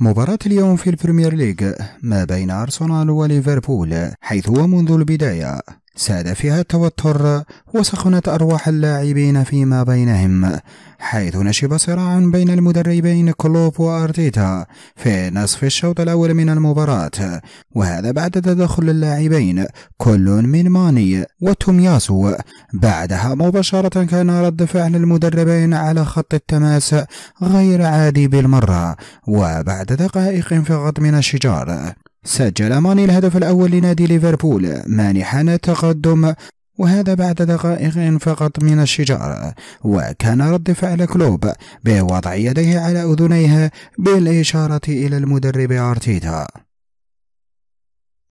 مباراة اليوم في البريمير ليج ما بين أرسنال وليفربول حيث ومنذ البداية ساد فيها التوتر وسخنت أرواح اللاعبين فيما بينهم حيث نشب صراع بين المدربين كلوب وأرتيتا في نصف الشوط الأول من المباراة وهذا بعد تدخل اللاعبين كل من ماني وتومياسو بعدها مباشرة كان رد فعل المدربين على خط التماس غير عادي بالمرة وبعد دقائق في غض من الشجار سجل ماني الهدف الأول لنادي ليفربول مانحا تقدم وهذا بعد دقائق فقط من الشجار وكان رد فعل كلوب بوضع يديه على أذنيها بالإشارة إلى المدرب أرتيتا